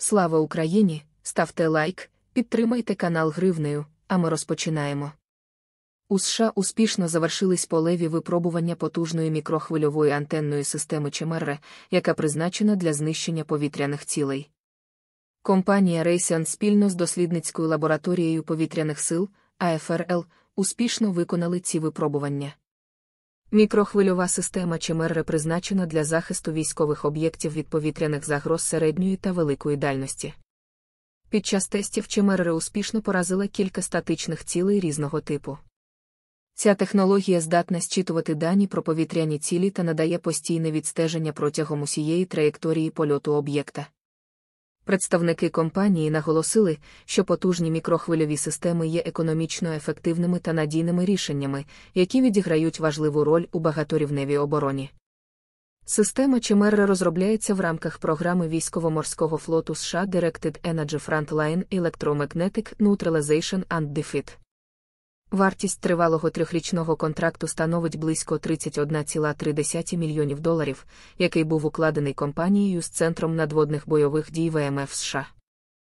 Слава Україні! Ставте лайк, підтримайте канал Гривнею, а ми розпочинаємо. У США успішно завершились полеві випробування потужної мікрохвильової антенної системи ЧМР, яка призначена для знищення повітряних цілей. Компанія Рейсіан спільно з дослідницькою лабораторією повітряних сил АФРЛ успішно виконали ці випробування. Мікрохвильова система ЧМР призначена для захисту військових об'єктів від повітряних загроз середньої та великої дальності. Під час тестів ЧМР успішно поразила кілька статичних цілей різного типу. Ця технологія здатна зчитувати дані про повітряні цілі та надає постійне відстеження протягом усієї траєкторії польоту об'єкта. Представники компанії наголосили, що потужні мікрохвильові системи є економічно ефективними та надійними рішеннями, які відіграють важливу роль у багаторівневій обороні. Система Чемерра розробляється в рамках програми військово-морського флоту США Directed Energy Frontline Electromagnetic Neutralization and Defeat. Вартість тривалого трьохрічного контракту становить близько 31,3 мільйонів доларів, який був укладений компанією з центром надводних бойових дій ВМФ США.